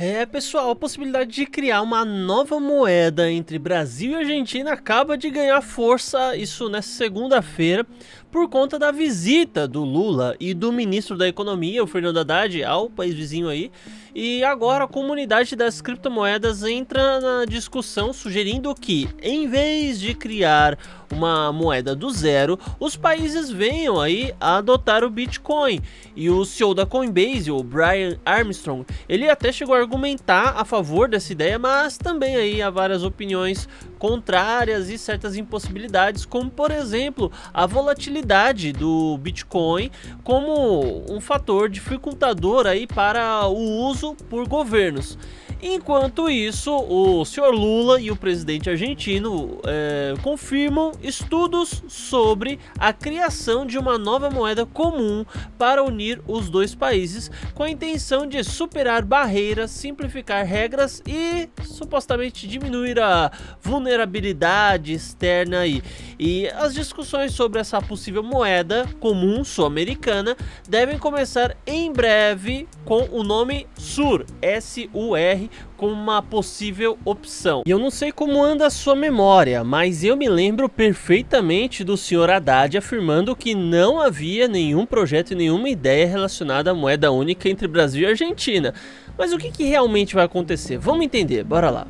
É, pessoal, a possibilidade de criar uma nova moeda entre Brasil e Argentina acaba de ganhar força, isso nessa segunda-feira, por conta da visita do Lula e do ministro da Economia, o Fernando Haddad, ao país vizinho aí. E agora a comunidade das criptomoedas entra na discussão sugerindo que, em vez de criar uma moeda do zero, os países venham aí a adotar o Bitcoin. E o CEO da Coinbase, o Brian Armstrong, ele até chegou a argumentar a favor dessa ideia, mas também aí há várias opiniões contrárias e certas impossibilidades, como por exemplo, a volatilidade volatilidade do Bitcoin como um fator dificultador aí para o uso por governos. Enquanto isso, o senhor Lula e o presidente argentino é, confirmam estudos sobre a criação de uma nova moeda comum para unir os dois países, com a intenção de superar barreiras, simplificar regras e supostamente diminuir a vulnerabilidade externa. E, e as discussões sobre essa possível moeda comum sul-americana devem começar em breve com o nome SUR, S-U-R como uma possível opção. E eu não sei como anda a sua memória, mas eu me lembro perfeitamente do senhor Haddad afirmando que não havia nenhum projeto e nenhuma ideia relacionada à moeda única entre Brasil e Argentina. Mas o que, que realmente vai acontecer? Vamos entender, bora lá.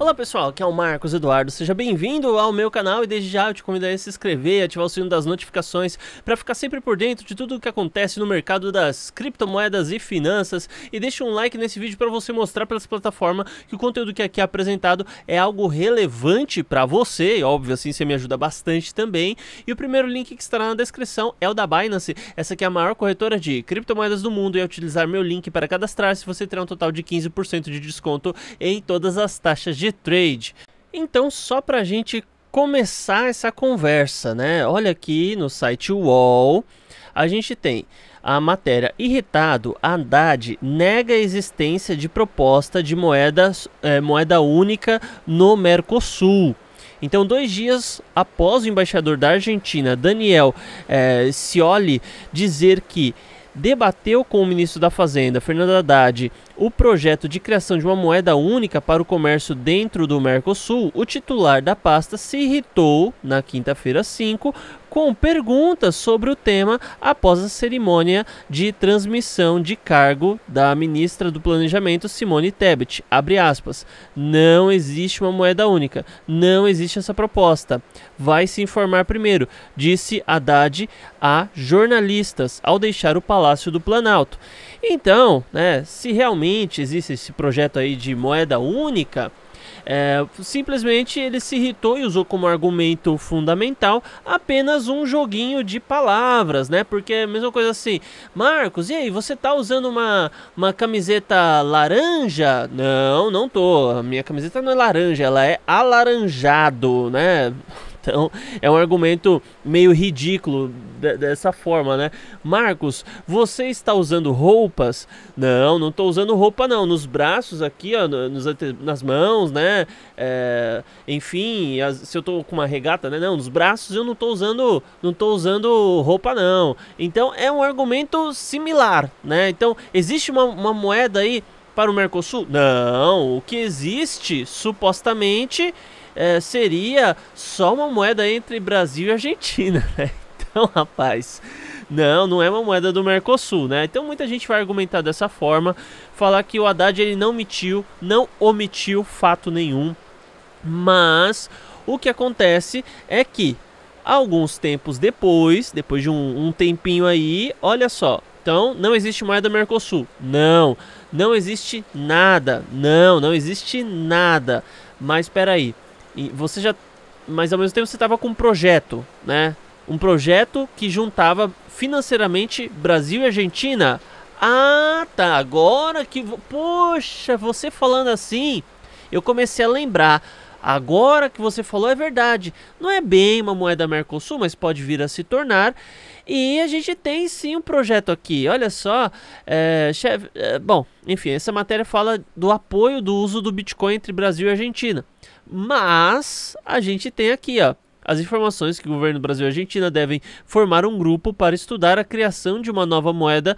Olá pessoal, aqui é o Marcos Eduardo, seja bem-vindo ao meu canal e desde já eu te convido a se inscrever e ativar o sininho das notificações para ficar sempre por dentro de tudo o que acontece no mercado das criptomoedas e finanças e deixe um like nesse vídeo para você mostrar para essa plataforma que o conteúdo que aqui é apresentado é algo relevante para você, e óbvio assim você me ajuda bastante também e o primeiro link que estará na descrição é o da Binance, essa que é a maior corretora de criptomoedas do mundo e ao utilizar meu link para cadastrar-se você terá um total de 15% de desconto em todas as taxas de trade. Então, só para a gente começar essa conversa, né? Olha aqui no site UOL, a gente tem a matéria irritado, Haddad nega a existência de proposta de moedas, é, moeda única no Mercosul. Então, dois dias após o embaixador da Argentina, Daniel é, Scioli, dizer que debateu com o ministro da Fazenda, Fernando Haddad, o projeto de criação de uma moeda única para o comércio dentro do Mercosul, o titular da pasta se irritou na quinta-feira 5 com perguntas sobre o tema após a cerimônia de transmissão de cargo da ministra do Planejamento, Simone Tebet. Abre aspas. Não existe uma moeda única. Não existe essa proposta. Vai se informar primeiro, disse Haddad a jornalistas ao deixar o Palácio do Planalto. Então, né, se realmente existe esse projeto aí de moeda única, é, simplesmente ele se irritou e usou como argumento fundamental apenas um joguinho de palavras, né? Porque é a mesma coisa assim, Marcos, e aí, você tá usando uma, uma camiseta laranja? Não, não tô. A minha camiseta não é laranja, ela é alaranjado, né? Então é um argumento meio ridículo dessa forma, né? Marcos, você está usando roupas? Não, não estou usando roupa não. Nos braços aqui, ó, nos, nas mãos, né? É, enfim, as, se eu estou com uma regata, né? Não, nos braços eu não estou usando, não estou usando roupa não. Então é um argumento similar, né? Então existe uma, uma moeda aí para o Mercosul? Não, o que existe supostamente é, seria só uma moeda entre Brasil e Argentina, né? Então, rapaz, não, não é uma moeda do Mercosul, né? Então muita gente vai argumentar dessa forma, falar que o Haddad ele não mentiu, não omitiu fato nenhum, mas o que acontece é que alguns tempos depois, depois de um, um tempinho aí, olha só, então, não existe moeda Mercosul. Não, não existe nada. Não, não existe nada. Mas espera aí. E você já. Mas ao mesmo tempo você estava com um projeto, né? Um projeto que juntava financeiramente Brasil e Argentina. Ah, tá. Agora que. Poxa, você falando assim, eu comecei a lembrar. Agora que você falou é verdade. Não é bem uma moeda Mercosul, mas pode vir a se tornar. E a gente tem sim um projeto aqui. Olha só. É, chefe, é, bom, enfim, essa matéria fala do apoio do uso do Bitcoin entre Brasil e Argentina. Mas a gente tem aqui, ó. As informações que o governo do Brasil e Argentina devem formar um grupo para estudar a criação de uma nova moeda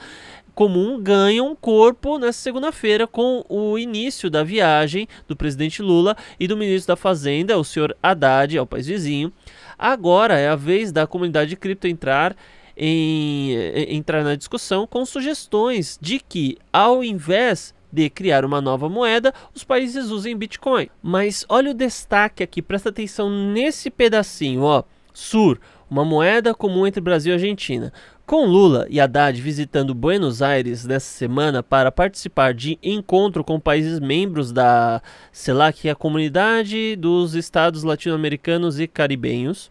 comum ganham corpo nesta segunda-feira com o início da viagem do presidente Lula e do ministro da Fazenda, o senhor Haddad, ao país vizinho. Agora é a vez da comunidade cripto entrar em, eh, entrar na discussão com sugestões de que, ao invés de criar uma nova moeda, os países usem Bitcoin. Mas olha o destaque aqui, presta atenção nesse pedacinho, ó. Sur, uma moeda comum entre Brasil e Argentina. Com Lula e Haddad visitando Buenos Aires nessa semana para participar de encontro com países membros da CELAC, é a Comunidade dos Estados Latino-Americanos e Caribenhos,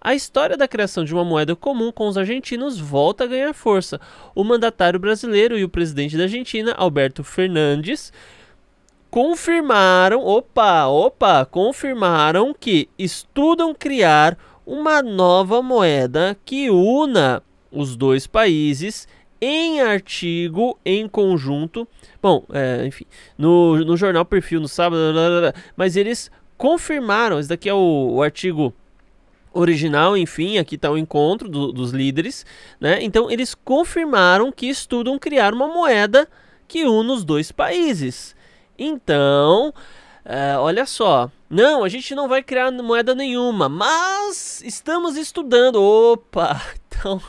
a história da criação de uma moeda comum com os argentinos volta a ganhar força. O mandatário brasileiro e o presidente da Argentina, Alberto Fernandes, confirmaram, opa, opa, confirmaram que estudam criar uma nova moeda que una os dois países em artigo, em conjunto. Bom, é, enfim, no, no jornal Perfil, no sábado, mas eles confirmaram, esse daqui é o, o artigo original, enfim, aqui está o encontro do, dos líderes, né? Então eles confirmaram que estudam criar uma moeda que une os dois países. Então, é, olha só, não, a gente não vai criar moeda nenhuma, mas estamos estudando. Opa, então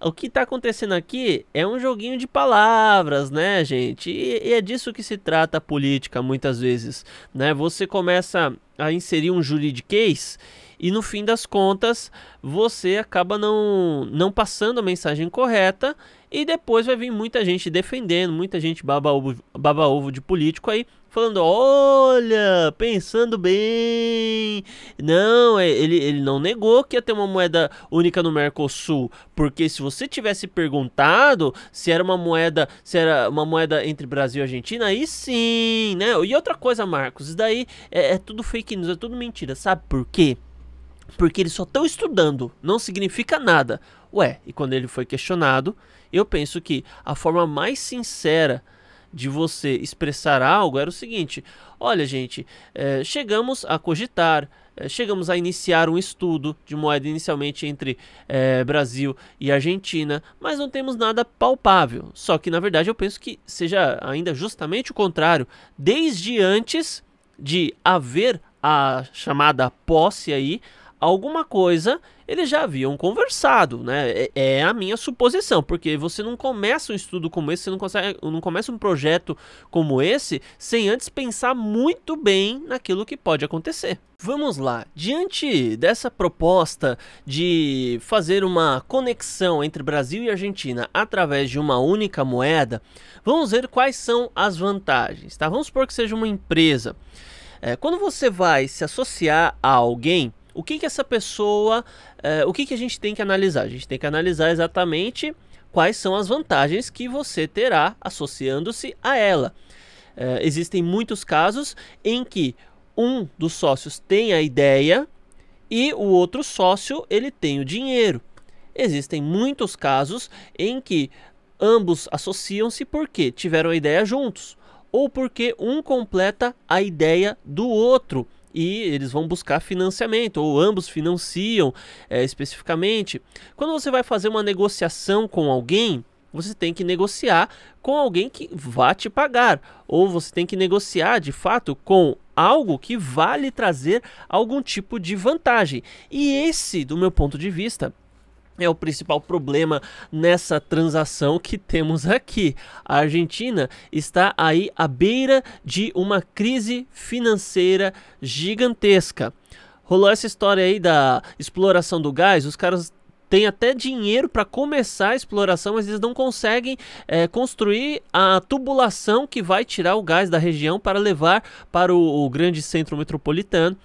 o que está acontecendo aqui é um joguinho de palavras, né, gente? E, e, é disso que se trata a política muitas vezes, né? Você começa a inserir um juridiquês e no fim das contas você acaba não, não passando a mensagem correta e depois vai vir muita gente defendendo, muita gente baba ovo, baba ovo de político aí, falando: olha, pensando bem. Não, é, ele, ele não negou que ia ter uma moeda única no Mercosul, porque se você tivesse perguntado se era uma moeda, se era uma moeda entre Brasil e Argentina, aí sim, né? E outra coisa, Marcos, isso daí é, é tudo fake news, é tudo mentira, sabe por quê? porque eles só estão estudando, não significa nada. Ué, e quando ele foi questionado, eu penso que a forma mais sincera de você expressar algo era o seguinte: olha, gente, é, chegamos a cogitar, é, chegamos a iniciar um estudo de moeda inicialmente entre é, Brasil e Argentina, mas não temos nada palpável. Só que na verdade eu penso que seja ainda justamente o contrário. Desde antes de haver a chamada posse aí, alguma coisa eles já haviam conversado, né? É, é, a minha suposição, porque você não começa um estudo como esse, você não, consegue, não começa um projeto como esse sem antes pensar muito bem naquilo que pode acontecer. Vamos lá, diante dessa proposta de fazer uma conexão entre Brasil e Argentina através de uma única moeda, vamos ver quais são as vantagens, tá? Vamos supor que seja uma empresa. É, quando você vai se associar a alguém, o que que essa pessoa, eh, o que que a gente tem que analisar? A gente tem que analisar exatamente quais são as vantagens que você terá associando-se a ela. Eh, existem muitos casos em que um dos sócios tem a ideia e o outro sócio ele tem o dinheiro. Existem muitos casos em que ambos associam-se porque tiveram a ideia juntos ou porque um completa a ideia do outro e eles vão buscar financiamento, ou ambos financiam é, especificamente. Quando você vai fazer uma negociação com alguém, você tem que negociar com alguém que vá te pagar, ou você tem que negociar de fato com algo que vale lhe trazer algum tipo de vantagem. E esse, do meu ponto de vista, é o principal problema nessa transação que temos aqui. A Argentina está aí à beira de uma crise financeira gigantesca. Rolou essa história aí da exploração do gás, os caras têm até dinheiro para começar a exploração, mas eles não conseguem é, construir a tubulação que vai tirar o gás da região para levar para o, o grande centro metropolitano.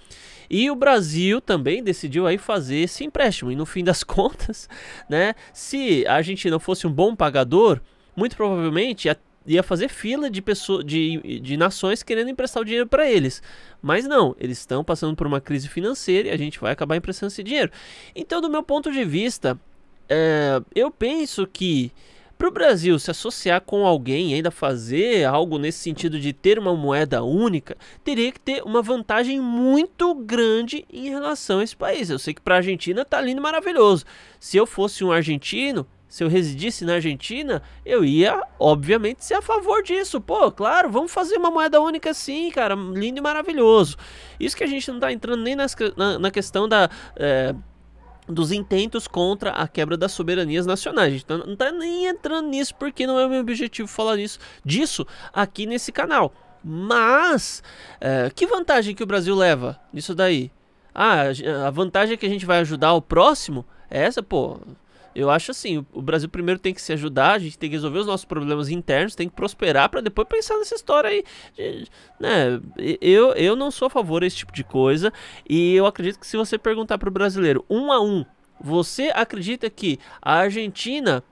E o Brasil também decidiu aí fazer esse empréstimo. E no fim das contas, né, se a Argentina fosse um bom pagador, muito provavelmente ia fazer fila de, pessoas, de, de nações querendo emprestar o dinheiro para eles. Mas não, eles estão passando por uma crise financeira e a gente vai acabar emprestando esse dinheiro. Então, do meu ponto de vista, é, eu penso que para o Brasil se associar com alguém e ainda fazer algo nesse sentido de ter uma moeda única, teria que ter uma vantagem muito grande em relação a esse país. Eu sei que para a Argentina tá lindo e maravilhoso. Se eu fosse um argentino, se eu residisse na Argentina, eu ia, obviamente, ser a favor disso. Pô, claro, vamos fazer uma moeda única sim, cara, lindo e maravilhoso. Isso que a gente não tá entrando nem nas, na, na questão da. É, dos intentos contra a quebra das soberanias nacionais. A gente tá, não está nem entrando nisso porque não é o meu objetivo falar disso aqui nesse canal. Mas, é, que vantagem que o Brasil leva nisso daí? Ah, a vantagem é que a gente vai ajudar o próximo? É essa, pô, eu acho assim, o Brasil primeiro tem que se ajudar, a gente tem que resolver os nossos problemas internos, tem que prosperar para depois pensar nessa história aí. né? Eu, eu não sou a favor desse tipo de coisa e eu acredito que se você perguntar para o brasileiro, um a um, você acredita que a Argentina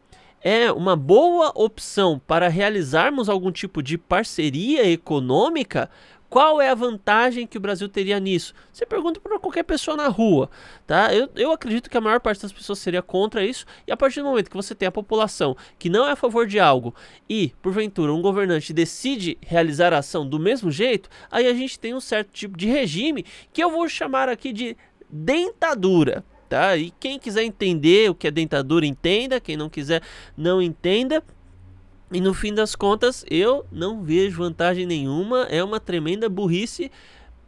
é uma boa opção para realizarmos algum tipo de parceria econômica? Qual é a vantagem que o Brasil teria nisso? Você pergunta para qualquer pessoa na rua, tá? Eu, eu acredito que a maior parte das pessoas seria contra isso, e a partir do momento que você tem a população que não é a favor de algo e, porventura, um governante decide realizar a ação do mesmo jeito, aí a gente tem um certo tipo de regime que eu vou chamar aqui de dentadura. Tá? E quem quiser entender o que é dentadura, entenda. Quem não quiser, não entenda. E no fim das contas, eu não vejo vantagem nenhuma, é uma tremenda burrice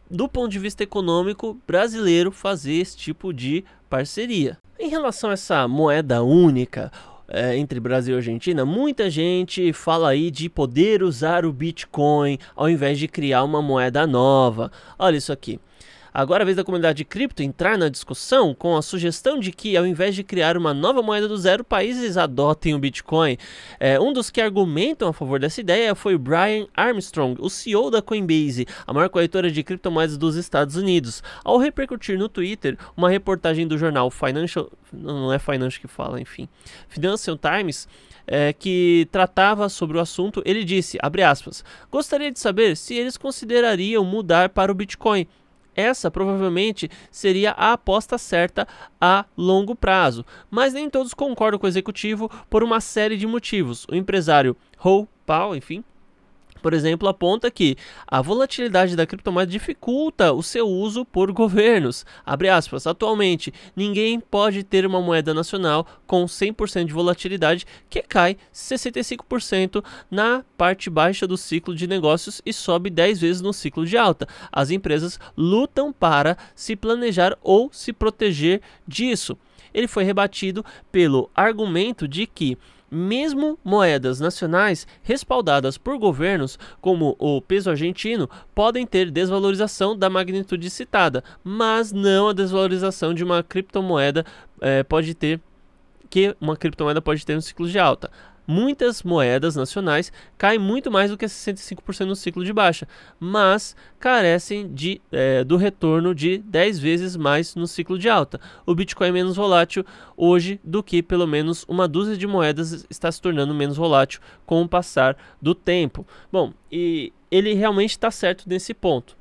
do ponto de vista econômico brasileiro fazer esse tipo de parceria. Em relação a essa moeda única, é, entre Brasil e Argentina, muita gente fala aí de poder usar o Bitcoin ao invés de criar uma moeda nova. Olha isso aqui. Agora é a vez da comunidade cripto entrar na discussão com a sugestão de que, ao invés de criar uma nova moeda do zero, países adotem o Bitcoin. É, um dos que argumentam a favor dessa ideia foi o Brian Armstrong, o CEO da Coinbase, a maior corretora de criptomoedas dos Estados Unidos. Ao repercutir no Twitter uma reportagem do jornal Financial. Não é Financial que fala, enfim. Financial Times. É, que tratava sobre o assunto, ele disse, aspas, gostaria de saber se eles considerariam mudar para o Bitcoin, essa provavelmente seria a aposta certa a longo prazo, mas nem todos concordam com o executivo por uma série de motivos. O empresário Ho Pao, enfim, por exemplo, aponta que a volatilidade da criptomoeda dificulta o seu uso por governos. abre Aspas, atualmente, ninguém pode ter uma moeda nacional com 100% de volatilidade que cai 65% na parte baixa do ciclo de negócios e sobe 10 vezes no ciclo de alta. As empresas lutam para se planejar ou se proteger disso. Ele foi rebatido pelo argumento de que mesmo moedas nacionais respaldadas por governos, como o peso argentino, podem ter desvalorização da magnitude citada, mas não a desvalorização de uma criptomoeda é, pode ter que uma criptomoeda pode ter um ciclo de alta muitas moedas nacionais caem muito mais do que 65% no ciclo de baixa, mas carecem de, é, do retorno de 10 vezes mais no ciclo de alta. O Bitcoin é menos volátil hoje do que pelo menos uma dúzia de moedas está se tornando menos volátil com o passar do tempo. Bom, e ele realmente está certo nesse ponto.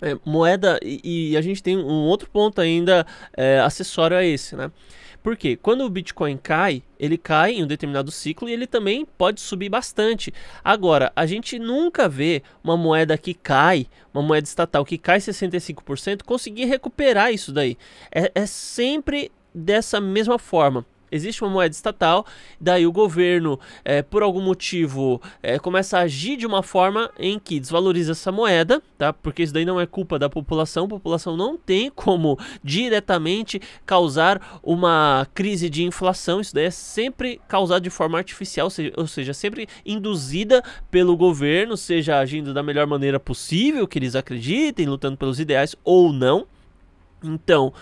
É, moeda, e, e, a gente tem um outro ponto ainda é, acessório a esse, né? Porque quando o Bitcoin cai, ele cai em um determinado ciclo e ele também pode subir bastante. Agora, a gente nunca vê uma moeda que cai, uma moeda estatal que cai 65%, conseguir recuperar isso daí. É, é sempre dessa mesma forma. Existe uma moeda estatal, daí o governo, é, por algum motivo, é, começa a agir de uma forma em que desvaloriza essa moeda, tá? Porque isso daí não é culpa da população, a população não tem como diretamente causar uma crise de inflação, isso daí é sempre causado de forma artificial, ou seja, sempre induzida pelo governo, seja agindo da melhor maneira possível, que eles acreditem, lutando pelos ideais ou não. Então,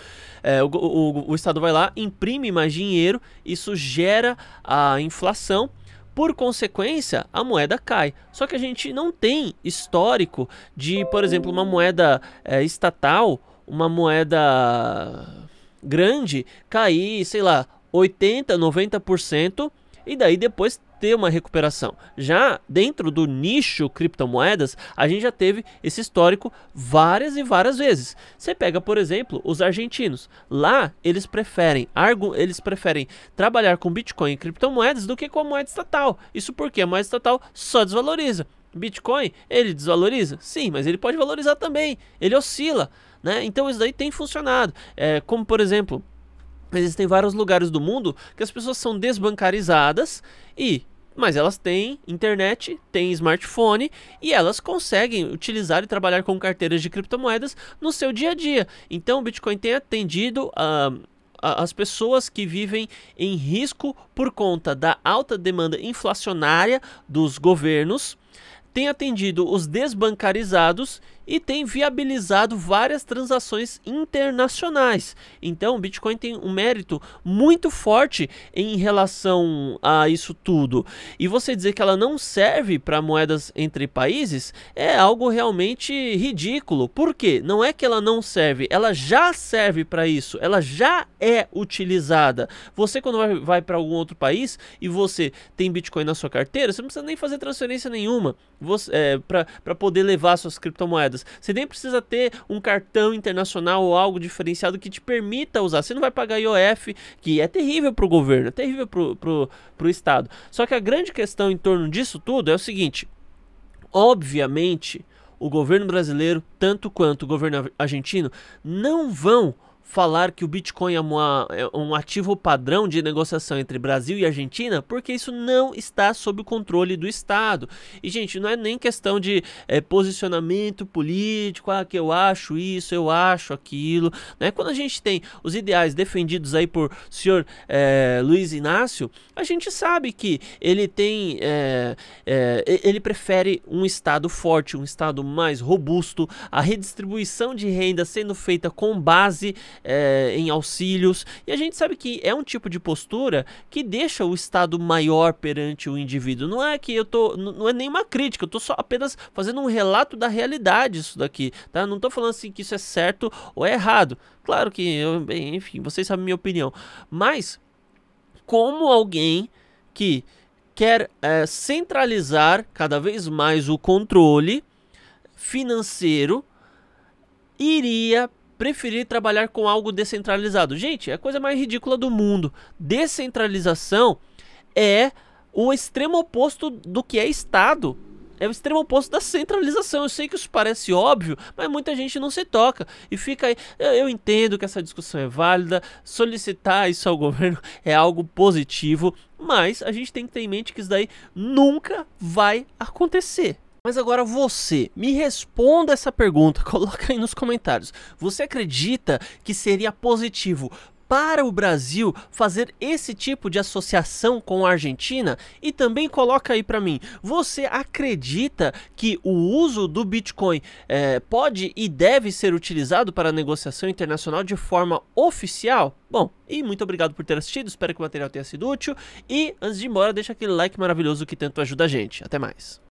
é, o, o, o Estado vai lá, imprime mais dinheiro, isso gera a inflação. Por consequência, a moeda cai. Só que a gente não tem histórico de, por exemplo, uma moeda é, estatal, uma moeda grande cair, sei lá, 80, 90% e daí depois ter uma recuperação. Já dentro do nicho criptomoedas, a gente já teve esse histórico várias e várias vezes. Você pega, por exemplo, os argentinos. Lá eles preferem, eles preferem trabalhar com Bitcoin e criptomoedas do que com a moeda estatal. Isso porque a moeda estatal só desvaloriza. Bitcoin, ele desvaloriza? Sim, mas ele pode valorizar também. Ele oscila, né? Então isso daí tem funcionado. É, como por exemplo, Existem vários lugares do mundo que as pessoas são desbancarizadas e mas elas têm internet, têm smartphone e elas conseguem utilizar e trabalhar com carteiras de criptomoedas no seu dia a dia. Então o Bitcoin tem atendido ah, a as pessoas que vivem em risco por conta da alta demanda inflacionária dos governos, tem atendido os desbancarizados e tem viabilizado várias transações internacionais. Então, o Bitcoin tem um mérito muito forte em relação a isso tudo. E você dizer que ela não serve para moedas entre países é algo realmente ridículo. Por quê? Não é que ela não serve, ela já serve para isso, ela já é utilizada. Você quando vai, vai para algum outro país e você tem Bitcoin na sua carteira, você não precisa nem fazer transferência nenhuma é, para poder levar suas criptomoedas moedas. Você nem precisa ter um cartão internacional ou algo diferenciado que te permita usar. Você não vai pagar IOF, que é terrível para o governo, é terrível para o Estado. Só que a grande questão em torno disso tudo é o seguinte: obviamente, o governo brasileiro, tanto quanto o governo argentino, não vão falar que o Bitcoin é, uma, é, um ativo padrão de negociação entre Brasil e Argentina, porque isso não está sob o controle do Estado. E, gente, não é nem questão de é, posicionamento político, ah, que eu acho isso, eu acho aquilo. Né? Quando a gente tem os ideais defendidos aí por senhor é, Luiz Inácio, a gente sabe que ele tem. É, é, ele prefere um Estado forte, um Estado mais robusto, a redistribuição de renda sendo feita com base é, em auxílios. E a gente sabe que é um tipo de postura que deixa o Estado maior perante o indivíduo. Não é que eu tô. Não é nenhuma crítica, eu tô só apenas fazendo um relato da realidade isso daqui. Tá? Não tô falando assim que isso é certo ou é errado. Claro que eu, enfim, vocês sabem minha opinião. Mas como alguém que quer é, centralizar cada vez mais o controle financeiro iria preferir trabalhar com algo descentralizado. Gente, é a coisa mais ridícula do mundo. Descentralização é o extremo oposto do que é Estado. É o extremo oposto da centralização. Eu sei que isso parece óbvio, mas muita gente não se toca. E fica aí. Eu, eu entendo que essa discussão é válida. Solicitar isso ao governo é algo positivo. Mas a gente tem que ter em mente que isso daí nunca vai acontecer. Mas agora você, me responda essa pergunta, coloca aí nos comentários. Você acredita que seria positivo para o Brasil fazer esse tipo de associação com a Argentina? E também coloca aí para mim, você acredita que o uso do Bitcoin é, pode e deve ser utilizado para negociação internacional de forma oficial? Bom, e muito obrigado por ter assistido, espero que o material tenha sido útil. E antes de ir embora, deixa aquele like maravilhoso que tanto ajuda a gente. Até mais.